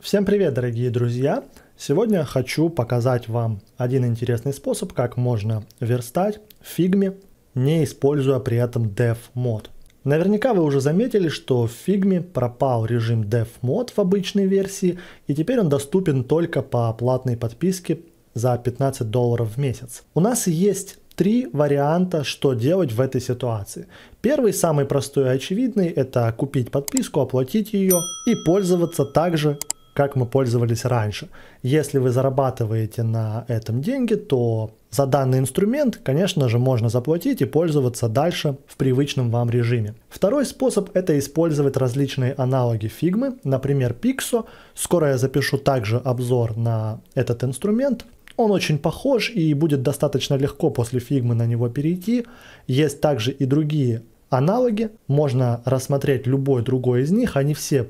Всем привет, дорогие друзья! Сегодня хочу показать вам один интересный способ, как можно верстать в Figma, не используя при этом Dev мод. Наверняка вы уже заметили, что в Figma пропал режим Dev мод в обычной версии, и теперь он доступен только по платной подписке за 15 долларов в месяц. У нас есть три варианта, что делать в этой ситуации. Первый, самый простой и очевидный, это купить подписку, оплатить ее и пользоваться также как мы пользовались раньше. Если вы зарабатываете на этом деньги, то за данный инструмент, конечно же, можно заплатить и пользоваться дальше в привычном вам режиме. Второй способ – это использовать различные аналоги фигмы, например, Pixo. Скоро я запишу также обзор на этот инструмент. Он очень похож и будет достаточно легко после фигмы на него перейти. Есть также и другие аналоги, можно рассмотреть любой другой из них, они все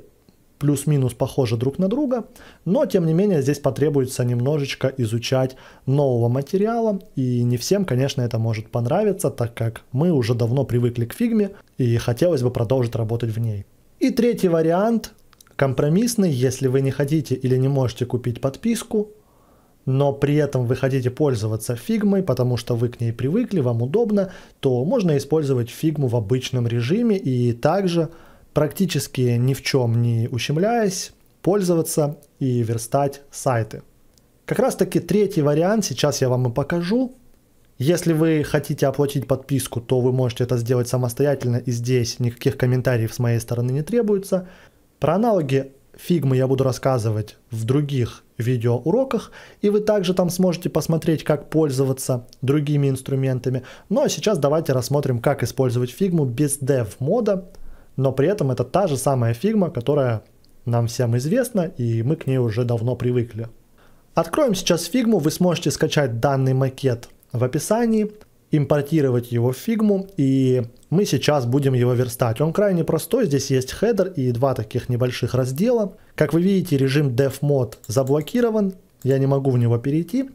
плюс-минус похожи друг на друга, но тем не менее здесь потребуется немножечко изучать нового материала, и не всем, конечно, это может понравиться, так как мы уже давно привыкли к фигме, и хотелось бы продолжить работать в ней. И третий вариант, компромиссный, если вы не хотите или не можете купить подписку, но при этом вы хотите пользоваться фигмой, потому что вы к ней привыкли, вам удобно, то можно использовать фигму в обычном режиме и также практически ни в чем не ущемляясь, пользоваться и верстать сайты. Как раз таки третий вариант сейчас я вам и покажу. Если вы хотите оплатить подписку, то вы можете это сделать самостоятельно и здесь никаких комментариев с моей стороны не требуется. Про аналоги фигмы я буду рассказывать в других видеоуроках, и вы также там сможете посмотреть, как пользоваться другими инструментами. Но сейчас давайте рассмотрим, как использовать фигму без dev мода но при этом это та же самая фигма, которая нам всем известна, и мы к ней уже давно привыкли. Откроем сейчас фигму, вы сможете скачать данный макет в описании, импортировать его в фигму, и мы сейчас будем его верстать. Он крайне простой, здесь есть хедер и два таких небольших раздела. Как вы видите, режим DevMod заблокирован, я не могу в него перейти,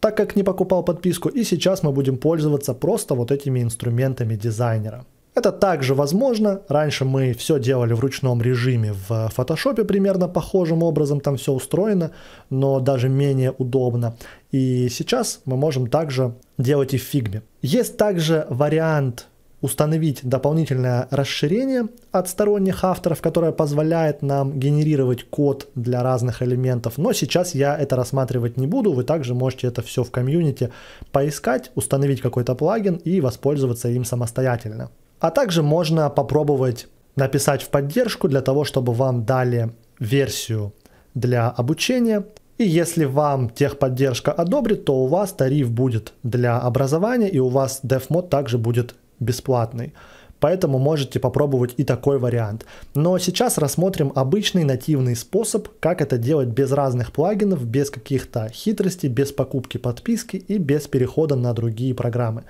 так как не покупал подписку, и сейчас мы будем пользоваться просто вот этими инструментами дизайнера. Это также возможно. Раньше мы все делали в ручном режиме в э, фотошопе примерно похожим образом, там все устроено, но даже менее удобно. И сейчас мы можем также делать и в Figma. Есть также вариант установить дополнительное расширение от сторонних авторов, которое позволяет нам генерировать код для разных элементов. Но сейчас я это рассматривать не буду. Вы также можете это все в комьюнити поискать, установить какой-то плагин и воспользоваться им самостоятельно. А также можно попробовать написать в поддержку для того, чтобы вам дали версию для обучения. И если вам техподдержка одобрит, то у вас тариф будет для образования и у вас DevMod также будет бесплатный. Поэтому можете попробовать и такой вариант. Но сейчас рассмотрим обычный нативный способ, как это делать без разных плагинов, без каких-то хитростей, без покупки подписки и без перехода на другие программы.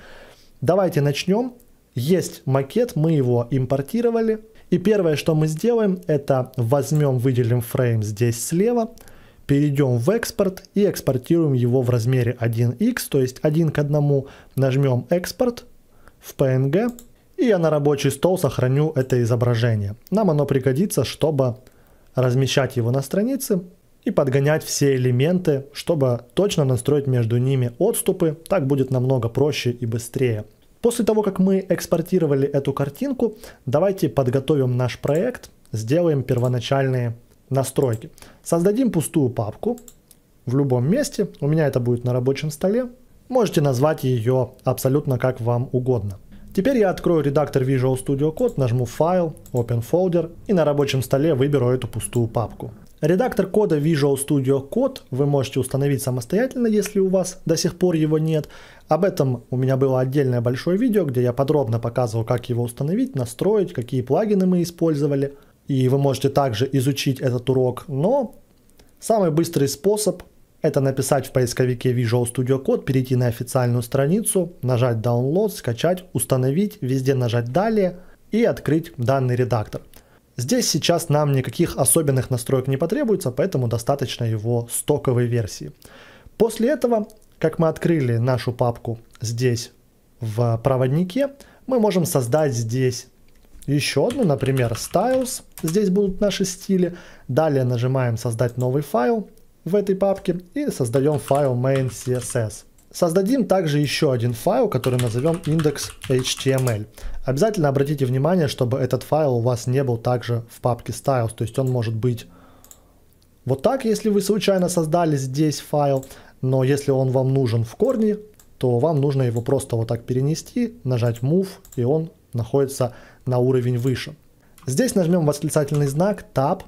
Давайте начнем есть макет, мы его импортировали. И первое, что мы сделаем, это возьмем, выделим фрейм здесь слева, перейдем в экспорт и экспортируем его в размере 1x, то есть 1 к 1, нажмем экспорт в PNG, и я на рабочий стол сохраню это изображение. Нам оно пригодится, чтобы размещать его на странице и подгонять все элементы, чтобы точно настроить между ними отступы. Так будет намного проще и быстрее. После того, как мы экспортировали эту картинку, давайте подготовим наш проект, сделаем первоначальные настройки. Создадим пустую папку в любом месте, у меня это будет на рабочем столе. Можете назвать ее абсолютно как вам угодно. Теперь я открою редактор Visual Studio Code, нажму «Файл», «Open Folder» и на рабочем столе выберу эту пустую папку. Редактор кода Visual Studio Code вы можете установить самостоятельно, если у вас до сих пор его нет. Об этом у меня было отдельное большое видео, где я подробно показывал, как его установить, настроить, какие плагины мы использовали. И вы можете также изучить этот урок, но самый быстрый способ это написать в поисковике Visual Studio Code, перейти на официальную страницу, нажать Download, скачать, установить, везде нажать Далее и открыть данный редактор. Здесь сейчас нам никаких особенных настроек не потребуется, поэтому достаточно его стоковой версии. После этого, как мы открыли нашу папку здесь в проводнике, мы можем создать здесь еще одну, например, styles. Здесь будут наши стили. Далее нажимаем создать новый файл в этой папке и создаем файл main.css. Создадим также еще один файл, который назовем index.html. Обязательно обратите внимание, чтобы этот файл у вас не был также в папке styles, то есть он может быть вот так, если вы случайно создали здесь файл, но если он вам нужен в корне, то вам нужно его просто вот так перенести, нажать move, и он находится на уровень выше. Здесь нажмем восклицательный знак, tab,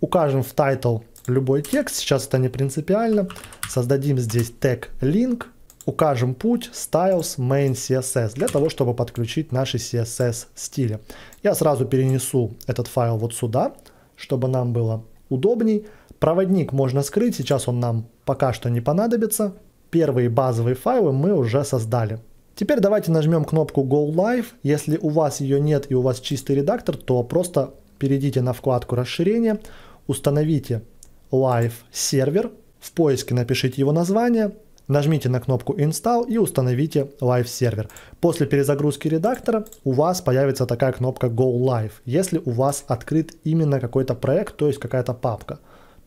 укажем в title любой текст, сейчас это не принципиально. Создадим здесь тег link, укажем путь styles main CSS для того, чтобы подключить наши CSS стили. Я сразу перенесу этот файл вот сюда, чтобы нам было удобней. Проводник можно скрыть, сейчас он нам пока что не понадобится. Первые базовые файлы мы уже создали. Теперь давайте нажмем кнопку Go Live. Если у вас ее нет и у вас чистый редактор, то просто перейдите на вкладку расширения, установите Live сервер. В поиске напишите его название, нажмите на кнопку Install и установите Live сервер. После перезагрузки редактора у вас появится такая кнопка Go Live, если у вас открыт именно какой-то проект, то есть какая-то папка.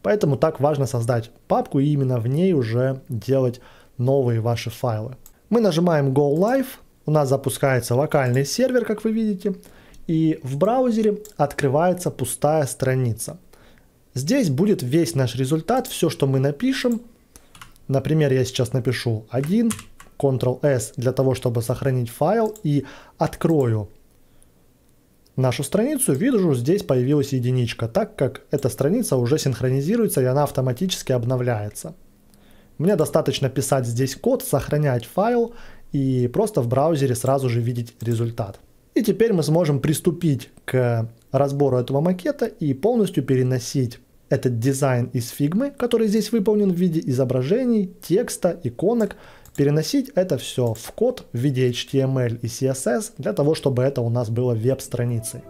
Поэтому так важно создать папку и именно в ней уже делать новые ваши файлы. Мы нажимаем Go Live, у нас запускается локальный сервер, как вы видите, и в браузере открывается пустая страница. Здесь будет весь наш результат, все, что мы напишем. Например, я сейчас напишу 1, Ctrl-S для того, чтобы сохранить файл и открою нашу страницу, вижу, здесь появилась единичка, так как эта страница уже синхронизируется и она автоматически обновляется. Мне достаточно писать здесь код, сохранять файл и просто в браузере сразу же видеть результат. И теперь мы сможем приступить к разбору этого макета и полностью переносить этот дизайн из фигмы, который здесь выполнен в виде изображений, текста, иконок, переносить это все в код в виде HTML и CSS для того, чтобы это у нас было веб-страницей.